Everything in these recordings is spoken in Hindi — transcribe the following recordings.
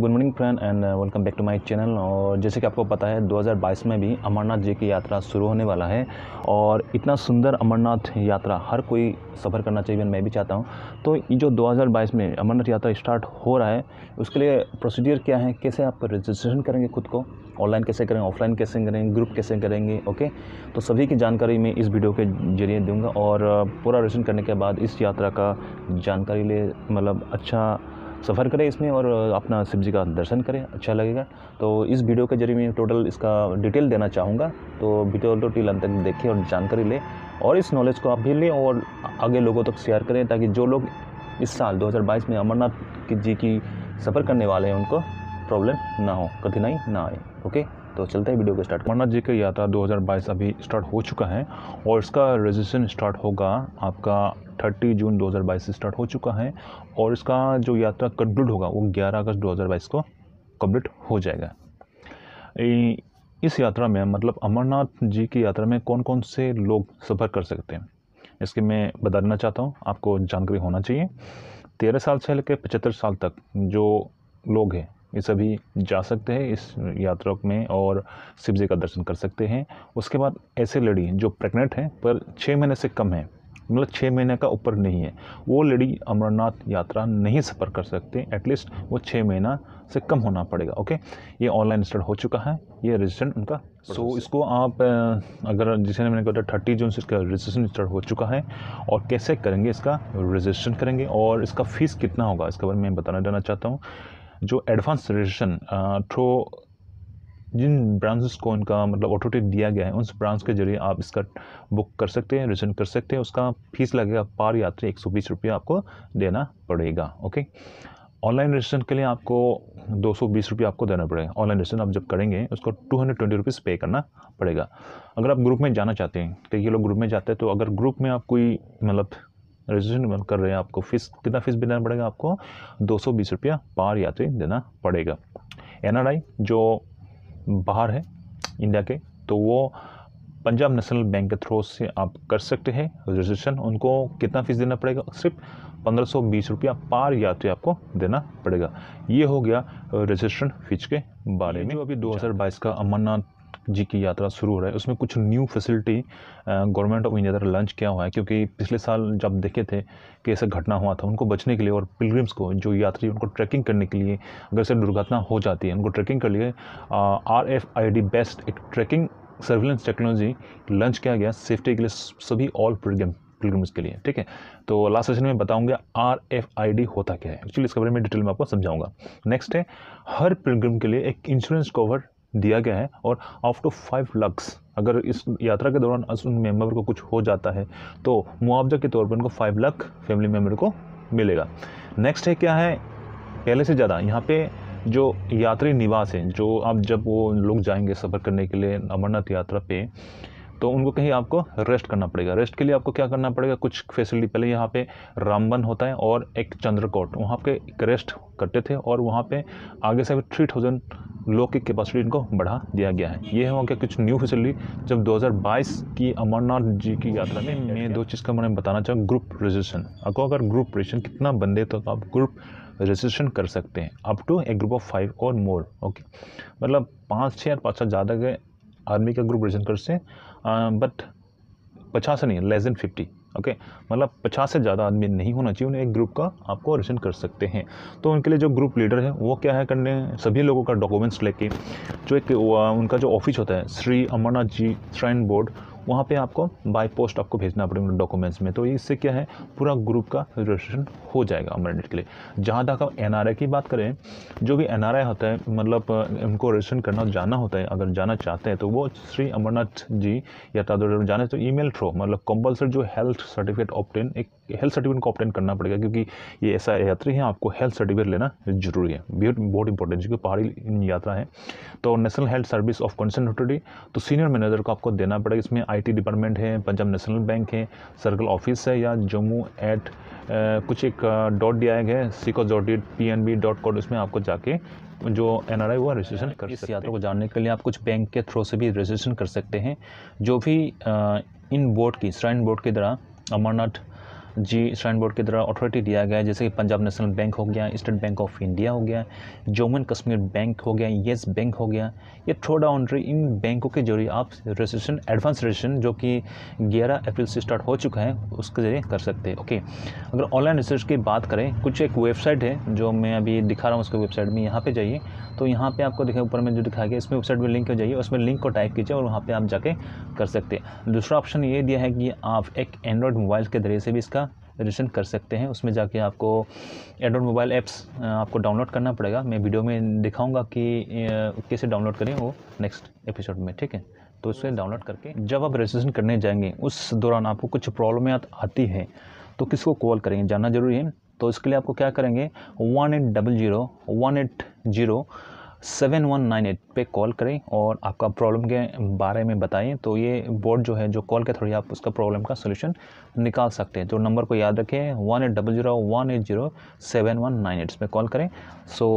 Good morning friend and welcome back to my channel और जैसे कि आपको पता है 2022 में भी अमरनाथ जी की यात्रा शुरू होने वाला है और इतना सुंदर अमरनाथ यात्रा हर कोई सफ़र करना चाहिए मैं भी चाहता हूँ तो ये जो 2022 में अमरनाथ यात्रा स्टार्ट हो रहा है उसके लिए प्रोसीजर क्या है कैसे आप रजिस्ट्रेशन करेंगे खुद को ऑनलाइन कैसे करेंगे ऑफलाइन कैसे करेंगे ग्रुप कैसे करेंगे ओके तो सभी की जानकारी मैं इस वीडियो के जरिए दूँगा और uh, पूरा रजिस्ट्रेशन करने के बाद इस यात्रा का जानकारी ले मतलब अच्छा सफ़र करें इसमें और अपना शिव जी का दर्शन करें अच्छा लगेगा तो इस वीडियो के जरिए मैं टोटल इसका डिटेल देना चाहूँगा तो वीडियो तो टोटल अंत तक देखें और जानकारी लें और इस नॉलेज को आप भी लें और आगे लोगों तक शेयर करें ताकि जो लोग इस साल 2022 में अमरनाथ जी की सफ़र करने वाले हैं उनको प्रॉब्लम ना हो कठिनाई ना आए ओके तो चलते हैं वीडियो को स्टार्ट अमरनाथ जी की यात्रा 2022 अभी स्टार्ट हो चुका है और इसका रजिस्ट्रेशन स्टार्ट होगा आपका 30 जून 2022 से स्टार्ट हो चुका है और इसका जो यात्रा कंप्लीट होगा वो 11 अगस्त 2022 को कंप्लीट हो जाएगा इस यात्रा में मतलब अमरनाथ जी की यात्रा में कौन कौन से लोग सफ़र कर सकते हैं इसके मैं बता देना चाहता हूँ आपको जानकारी होना चाहिए तेरह साल से लेकर पचहत्तर साल तक जो लोग हैं ये सभी जा सकते हैं इस यात्रा में और शिव जी का दर्शन कर सकते हैं उसके बाद ऐसे लेडी जो प्रेग्नेंट हैं पर छः महीने से कम है मतलब छः महीने का ऊपर नहीं है वो लेडी अमरनाथ यात्रा नहीं सफ़र कर सकते एटलीस्ट वो छः महीना से कम होना पड़ेगा ओके ये ऑनलाइन स्टार्ट हो चुका है ये रजिस्ट्रेशन उनका सो so, इसको आप अगर जिसे मैंने कहा था थर्टी जून से इसका रजिस्ट्रेशन स्टार्ट हो चुका है और कैसे करेंगे इसका रजिस्ट्रेशन करेंगे और इसका फ़ीस कितना होगा इसके बारे में बताना चाहता हूँ जो एडवांस रजिस्ट्रेशन थ्रो जिन ब्रांचेस को इनका मतलब ऑटोटिक दिया गया है उस ब्रांच के जरिए आप इसका बुक कर सकते हैं रिजर्व कर सकते हैं उसका फीस लगेगा पार यात्री एक सौ बीस रुपया आपको देना पड़ेगा ओके ऑनलाइन रजिस्ट्रेशन के लिए आपको दो सौ बीस रुपये आपको देना पड़ेगा ऑनलाइन रजिस्ट्रेशन आप जब करेंगे उसको टू हंड्रेड ट्वेंटी रुपीज़ पे करना पड़ेगा अगर आप ग्रुप में जाना चाहते हैं कई लोग ग्रुप में जाते हैं तो अगर ग्रुप में आप कोई मतलब रजिस्ट्रेशन कर रहे हैं आपको फीस कितना फीस देना पड़ेगा आपको दो सौ बीस रुपया पार यात्री देना पड़ेगा एन जो बाहर है इंडिया के तो वो पंजाब नेशनल बैंक के थ्रू से आप कर सकते हैं रजिस्ट्रेशन उनको कितना फ़ीस देना पड़ेगा सिर्फ पंद्रह सौ बीस रुपया पार यात्री आपको देना पड़ेगा ये हो गया रजिस्ट्रेशन फीस के बारे में जो अभी 2022 हाँ। का अमरनाथ जी की यात्रा शुरू हो रहा है उसमें कुछ new facility government of India द्वारा लॉन्च किया हुआ है क्योंकि पिछले साल जब देखे थे कि ऐसा घटना हुआ था उनको बचने के लिए और पिलग्रिम्स को जो यात्री उनको ट्रैकिंग करने के लिए अगर से दुर्घटना हो जाती है उनको ट्रैकिंग के लिए R F I D based एक ट्रैकिंग सर्विलेंस टेक्नोलॉजी लॉन्च किया गया सेफ्टी के लिए सभी ऑल पिलग्रिम पिलग्रम्स के लिए ठीक है तो लास्ट सेशन में बताऊंगा आर एफ आई डी होता क्या है एक्चुअली इसके बारे में डिटेल में आपको समझाऊंगा नेक्स्ट है हर पिलग्रम के लिए एक इंश्योरेंस कवर दिया गया है और अप टू फाइव लक्स अगर इस यात्रा के दौरान उन मेम्बर को कुछ हो जाता है तो मुआवजा के तौर पर उनको फाइव लाख फैमिली मेम्बर को मिलेगा नेक्स्ट है क्या है पहले से ज़्यादा यहाँ पे जो यात्री निवास है जो आप जब वो लोग जाएंगे सफ़र करने के लिए अमरनाथ यात्रा पे तो उनको कहीं आपको रेस्ट करना पड़ेगा रेस्ट के लिए आपको क्या करना पड़ेगा कुछ फैसिलिटी पहले यहाँ पे रामबन होता है और एक चंद्रकोट वहाँ पे एक रेस्ट करते थे और वहाँ पे आगे से थ्री थाउजेंड लोग की कैपेसिटी इनको बढ़ा दिया गया है ये है वहाँ के कुछ न्यू फैसिलिटी जब 2022 की अमरनाथ जी की यात्रा में मैं दो चीज़ का मैंने बताना चाहूँ ग्रुप रजिस्ट्रेशन आपको अगर ग्रुप रजिस्ट्रेशन कितना बंदे तो आप ग्रुप रजिस्ट्रेशन कर सकते हैं up to a group of five और मोर ओके मतलब पाँच छः और पाँच सात ज़्यादा के आर्मी का ग्रुप रजिस्ट्रेशन कर सकते हैं बट um, पचास से नहीं less than fifty okay okay? मतलब पचास से ज़्यादा आदमी नहीं होना चाहिए उन्हें एक ग्रुप का आपको रिजन कर सकते हैं तो उनके लिए जो ग्रुप लीडर है वो क्या है करने सभी लोगों का डॉक्यूमेंट्स लेके जो एक उनका जो ऑफिस होता है श्री अमरनाथ जी श्राइन बोर्ड वहाँ पे आपको बाय पोस्ट आपको भेजना पड़ेगा डॉक्यूमेंट्स में तो इससे क्या है पूरा ग्रुप का रजिस्ट्रेशन हो जाएगा अमरनेट के लिए जहाँ तक हम एन की बात करें जो भी एन होता है मतलब उनको रजिस्ट्रेशन करना जाना होता है अगर जाना चाहते हैं तो वो श्री अमरनाथ जी या तादुर जाने तो मेल थ्रो मतलब कंपल्सरी जो हेल्थ सर्टिफिकेट ऑप्टेन एक हेल्थ सर्टिफिकेट को अपटेंड करना पड़ेगा क्योंकि ये ऐसा यात्री है आपको हेल्थ सर्टिफिकेट लेना जरूरी है बहुत बहुत इंपॉर्टेंट क्योंकि पहाड़ी यात्रा है तो national health service of concern authority तो सीनियर मैनेजर को आपको देना पड़ेगा इसमें आई डिपार्टमेंट है पंजाब नेशनल बैंक है सर्कल ऑफिस है या जम्मू एट कुछ एक डॉट डी आई है सिको dot it P N B dot com उसमें आपको जाके जो एन आर आई हुआ रजिस्ट्रेशन कर इस यात्रा को जानने के लिए आप कुछ बैंक के थ्रू से भी रजिस्ट्रेशन कर सकते हैं जो भी इन बोर्ड की श्राइन बोर्ड के द्वारा अमरनाथ जी श्राइन बोर्ड के द्वारा अथॉरिटी दिया गया है जैसे कि पंजाब नेशनल बैंक हो गया स्टेट बैंक ऑफ इंडिया हो गया जम्मू एंड कश्मीर बैंक हो गया येस बैंक हो गया ये थोड़ा डाउंड्री इन बैंकों के जरिए आप रजिस्ट्रेशन एडवांस रजिस्ट्रेशन जो कि ग्यारह अप्रैल से स्टार्ट हो चुका है उसके जरिए कर सकते हैं ओके अगर ऑनलाइन रिसर्च की बात करें कुछ एक वेबसाइट है जो मैं अभी दिखा रहा हूँ उसके वेबसाइट में यहाँ पर जाइए तो यहाँ पर आपको दिखाए ऊपर में जो दिखाया गया इसमें वेबसाइट में लिंक हो जाइए उसमें लिंक को टाइप कीजिए और वहाँ पर आप जाके कर सकते हैं दूसरा ऑप्शन ये दिया है कि आप एक एंड्रॉयड मोबाइल के जरिए से भी इसका रजिस्ट्रेशन कर सकते हैं उसमें जाके आपको एंड्रॉयड मोबाइल ऐप्स आपको डाउनलोड करना पड़ेगा मैं वीडियो में दिखाऊंगा कि कैसे डाउनलोड करें वो नेक्स्ट एपिसोड में ठीक है तो उसे डाउनलोड करके जब आप रजिस्ट्रेशन करने जाएंगे उस दौरान आपको कुछ प्रॉब्लम आती है तो किसको कॉल करेंगे जानना ज़रूरी है तो इसके लिए आपको क्या करेंगे one eight double zero one eight zero seven one nine eight पर कॉल करें और आपका प्रॉब्लम के बारे में बताएं तो ये बोर्ड जो है जो कॉल के थ्रू आप उसका प्रॉब्लम का सोल्यूशन निकाल सकते हैं तो नंबर को याद रखें one eight double zero one eight zero seven one nine eight पर कॉल करें सो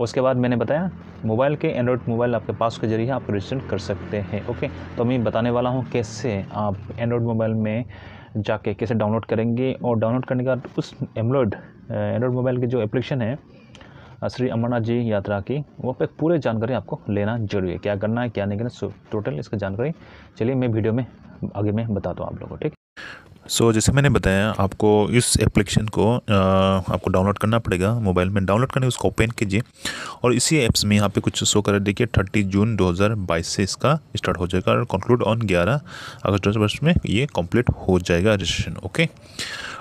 उसके बाद मैंने बताया मोबाइल के एंड्रॉयड मोबाइल आपके पास के जरिए आप रजिस्टर कर सकते हैं ओके तो मैं बताने वाला हूँ कैसे आप एंड्रॉयड मोबाइल में जाके कैसे डाउनलोड करेंगे और डाउनलोड करने के बाद उस एम्ब्रॉयड एंड्रॉयड मोबाइल की जो एप्लीकेशन है श्री अमरनाथ जी यात्रा की वहाँ पर पूरी जानकारी आपको लेना जरूरी है क्या करना है क्या नहीं करना टोटल इसकी जानकारी चलिए मैं वीडियो में आगे में बताता हूँ आप लोगों को ठीक सो so, जैसे मैंने बताया आपको इस एप्लीकेशन को आ, आपको डाउनलोड करना पड़ेगा मोबाइल में डाउनलोड करने उसको ओपन कीजिए और इसी ऐप्स में यहाँ पे कुछ शो कर देखिए थर्टी जून 2022 से इसका स्टार्ट हो जाएगा और कंक्लूड ऑन 11 अगस्त दो में ये कंप्लीट हो जाएगा registration okay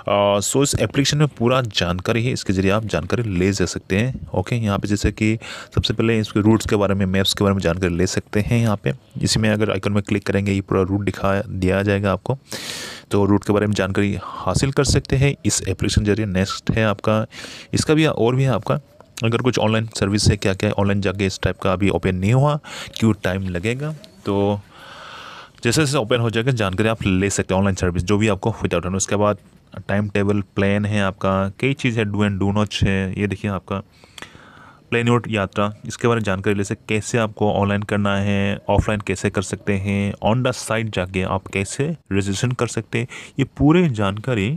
so uh, so, इस एप्लीकेशन में पूरा जानकारी है इसके जरिए आप जानकारी ले जा सकते हैं ओके यहाँ पे जैसे कि सबसे पहले इसके रूट्स के बारे में मैप्स के बारे में जानकारी ले सकते हैं यहाँ पे इसी में अगर आइकन में क्लिक करेंगे ये पूरा रूट दिखा दिया जाएगा आपको तो रूट के बारे में जानकारी हासिल कर सकते हैं इस एप्लीकेशन जरिए नेक्स्ट है आपका इसका भी और भी है आपका अगर कुछ ऑनलाइन सर्विस है क्या क्या ऑनलाइन जाके इस टाइप का अभी ओपन नहीं हुआ क्यों टाइम लगेगा तो जैसे जैसे ओपन हो जाएगा जानकारी आप ले सकते हैं ऑनलाइन सर्विस जो भी आपको विदाउट उसके बाद टाइम टेबल प्लान है आपका कई चीज़ है डू एंड डू नॉच है ये देखिए आपका प्लेन आउट यात्रा इसके बारे में जानकारी ले सकते कैसे आपको ऑनलाइन करना है ऑफलाइन कैसे कर सकते हैं ऑन द साइट जाके आप कैसे रजिस्ट्रेशन कर सकते हैं ये पूरे जानकारी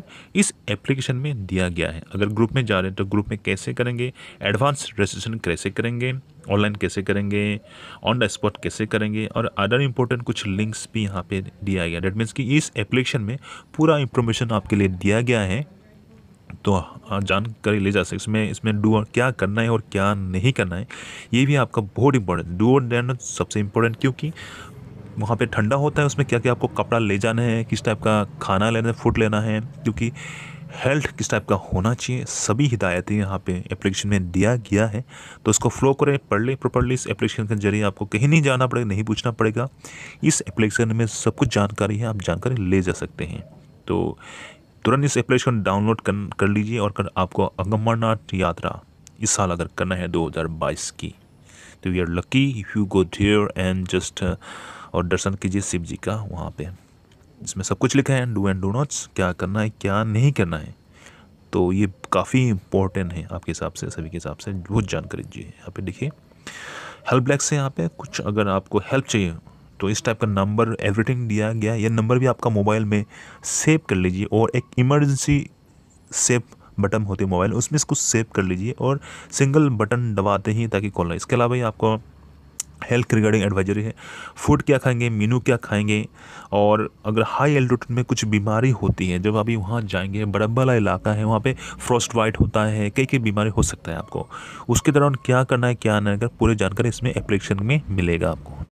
इस एप्लीकेशन में दिया गया है अगर ग्रुप में जा रहे हैं तो ग्रुप में कैसे करेंगे एडवांस रजिस्ट्रेशन कैसे करेंगे ऑनलाइन कैसे करेंगे ऑन द स्पॉट कैसे करेंगे और अदर इंपॉर्टेंट कुछ लिंक्स भी यहाँ पे दिया गया डेट मीन्स कि इस एप्लीकेशन में पूरा इंफॉर्मेशन आपके लिए दिया गया है तो हाँ, जानकारी ले जा सकते इसमें इसमें डू क्या करना है और क्या नहीं करना है ये भी आपका बहुत इंपॉर्टेंट डू और डैन सबसे इंपॉर्टेंट क्योंकि वहाँ पे ठंडा होता है उसमें क्या क्या आपको कपड़ा ले जाना है किस टाइप का खाना लेना है फूड लेना है क्योंकि हेल्थ किस टाइप का होना चाहिए सभी हिदायतें यहाँ पे एप्लीकेशन में दिया गया है तो इसको फ्लो करें पढ़ लें प्रॉपरली इस एप्लीकेशन के जरिए आपको कहीं नहीं जाना पड़ेगा नहीं पूछना पड़ेगा इस एप्लीकेशन में सब कुछ जानकारी है आप जानकारी ले जा सकते हैं तो तुरंत इस एप्लीकेशन डाउनलोड कर, कर लीजिए और कर, आपको अमरनाथ यात्रा इस साल अगर करना है 2022 की तो we are lucky if you go there and just और दर्शन कीजिए शिव जी का वहाँ पे इसमें सब कुछ लिखा है डू एंड डू नॉट्स क्या करना है क्या नहीं करना है तो ये काफ़ी इम्पोर्टेंट है आपके हिसाब से सभी के हिसाब से बहुत जानकारी दीजिए यहाँ पे देखिए हेल्प डेस्क से यहाँ पे कुछ अगर आपको हेल्प चाहिए तो इस टाइप का नंबर एवरीथिंग दिया गया यह नंबर भी आपका मोबाइल में सेव कर लीजिए और एक इमरजेंसी सेव बटन होते मोबाइल उसमें इसको सेव कर लीजिए और सिंगल बटन दबाते ही ताकि कॉल ना इसके अलावा ही आपको हेल्थ रिगार्डिंग एडवाइजरी है फूड क्या खाएंगे मीनू क्या खाएंगे और अगर हाई एल्टीट्यूड में कुछ बीमारी होती है जब अभी वहाँ जाएंगे बड़ा वाला इलाका है वहाँ पे फ्रॉस्ट वाइट होता है कई कई बीमारी हो सकता है आपको उसके दौरान क्या करना है क्या नहीं कर पूरी जानकारी इसमें एप्लीकेशन में मिलेगा आपको